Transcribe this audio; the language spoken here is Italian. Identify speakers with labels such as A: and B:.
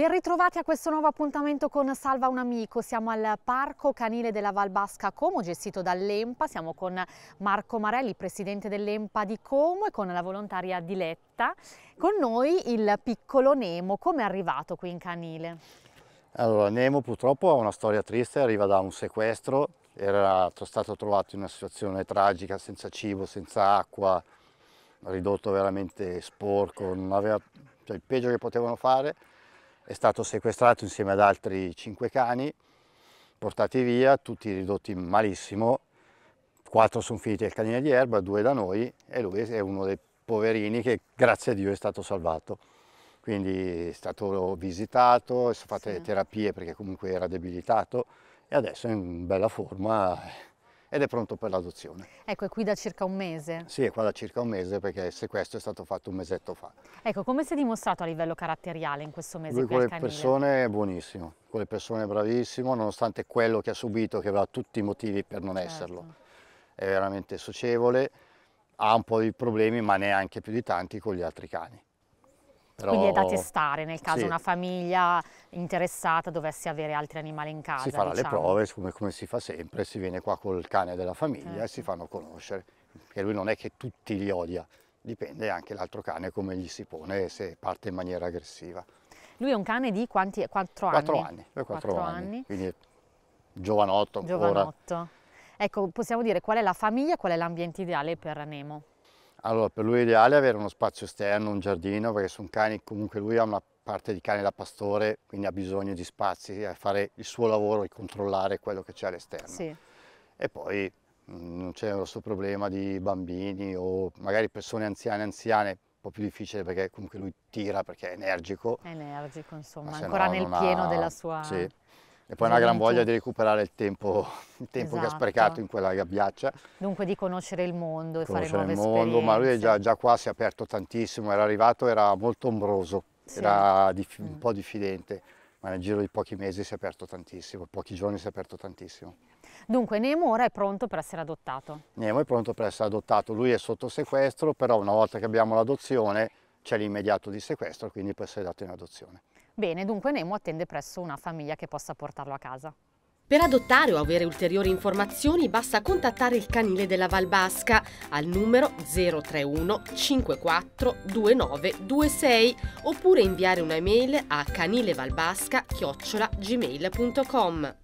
A: Ben ritrovati a questo nuovo appuntamento con Salva un amico. Siamo al Parco Canile della Val Basca Como, gestito dall'EMPA. Siamo con Marco Marelli, presidente dell'EMPA di Como e con la volontaria Diletta. Con noi il piccolo Nemo. Come è arrivato qui in canile?
B: Allora, Nemo purtroppo ha una storia triste, arriva da un sequestro, era stato trovato in una situazione tragica, senza cibo, senza acqua, ridotto veramente sporco, aveva, cioè, il peggio che potevano fare è stato sequestrato insieme ad altri cinque cani, portati via, tutti ridotti malissimo, quattro sono finiti al canile di erba, due da noi e lui è uno dei poverini che grazie a Dio è stato salvato. Quindi è stato visitato, sono fatte sì. terapie perché comunque era debilitato e adesso è in bella forma ed è pronto per l'adozione.
A: Ecco, è qui da circa un mese?
B: Sì, è qua da circa un mese perché il sequestro è stato fatto un mesetto fa.
A: Ecco, come si è dimostrato a livello caratteriale in questo mese Lui con le persone
B: è buonissimo, con le persone è bravissimo, nonostante quello che ha subito, che aveva tutti i motivi per non certo. esserlo. È veramente socievole, ha un po' di problemi, ma neanche più di tanti con gli altri cani. Però... Quindi è da testare
A: nel caso sì. una famiglia interessata dovesse avere altri animali in casa. Si farà diciamo. le prove,
B: come, come, si fa sempre, si viene qua col cane della famiglia eh. e si certo. fanno conoscere, perché lui non è che tutti li odia, dipende anche l'altro cane come gli si pone se parte in maniera aggressiva.
A: Lui è un cane di quanti? 4 anni? 4 anni, 4 anni. anni.
B: Quindi è giovanotto ancora. Giovanotto.
A: Ecco, possiamo dire qual è la famiglia e qual è l'ambiente ideale per Nemo?
B: Allora, per lui è ideale avere uno spazio esterno, un giardino, perché sono cani, comunque lui ha una parte di cane da pastore, quindi ha bisogno di spazi a fare il suo lavoro e controllare quello che c'è all'esterno. Sì. E poi mm, non c'è questo problema di bambini o magari persone anziane, anziane, un po' più difficile perché comunque lui tira perché è energico. È
A: energico, insomma, ancora no, nel pieno ha... della sua... Sì
B: e poi una gran voglia di recuperare il tempo, il tempo esatto. che ha esatto. sprecato in quella gabbiaccia.
A: Dunque di conoscere il mondo e conoscere fare nuove il mondo, esperienze. Ma lui già,
B: già, qua si è aperto tantissimo, era arrivato, era molto ombroso, sì. era di, un mm. po' diffidente, ma nel giro di pochi mesi si è aperto tantissimo, pochi giorni si è aperto tantissimo.
A: Dunque Nemo ora è pronto per essere adottato?
B: Nemo è pronto per essere adottato, lui è sotto sequestro, però una volta che abbiamo l'adozione c'è l'immediato di sequestro, quindi può essere dato in adozione.
A: Bene, dunque Nemo attende presso una famiglia che possa portarlo a casa.
B: Per adottare o avere ulteriori informazioni
A: basta contattare il canile della Valbasca al numero 031 54 2926 oppure inviare una un'email a canilevalbasca-gmail.com.